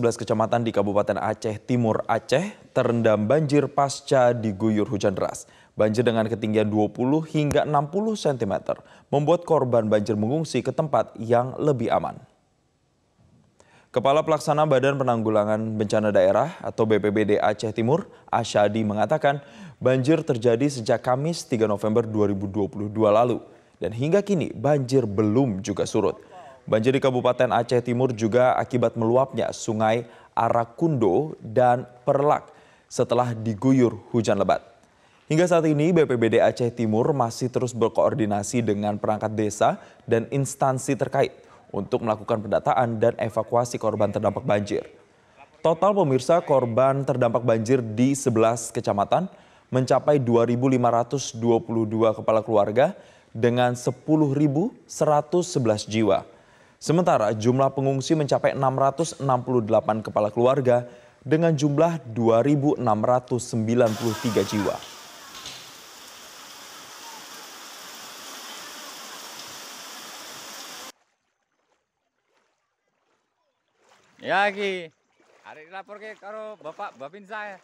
11 kecamatan di Kabupaten Aceh Timur Aceh terendam banjir pasca diguyur hujan deras. Banjir dengan ketinggian 20 hingga 60 cm membuat korban banjir mengungsi ke tempat yang lebih aman. Kepala Pelaksana Badan Penanggulangan Bencana Daerah atau BPBD Aceh Timur, Asyadi mengatakan banjir terjadi sejak Kamis 3 November 2022 lalu dan hingga kini banjir belum juga surut. Banjir di Kabupaten Aceh Timur juga akibat meluapnya sungai Arakundo dan Perlak setelah diguyur hujan lebat. Hingga saat ini BPBD Aceh Timur masih terus berkoordinasi dengan perangkat desa dan instansi terkait untuk melakukan pendataan dan evakuasi korban terdampak banjir. Total pemirsa korban terdampak banjir di 11 kecamatan mencapai 2.522 kepala keluarga dengan 10.111 jiwa. Sementara jumlah pengungsi mencapai 668 kepala keluarga dengan jumlah 2.693 jiwa. Ya, Ki. Hari lapor ke karo Bapak Bapin saya.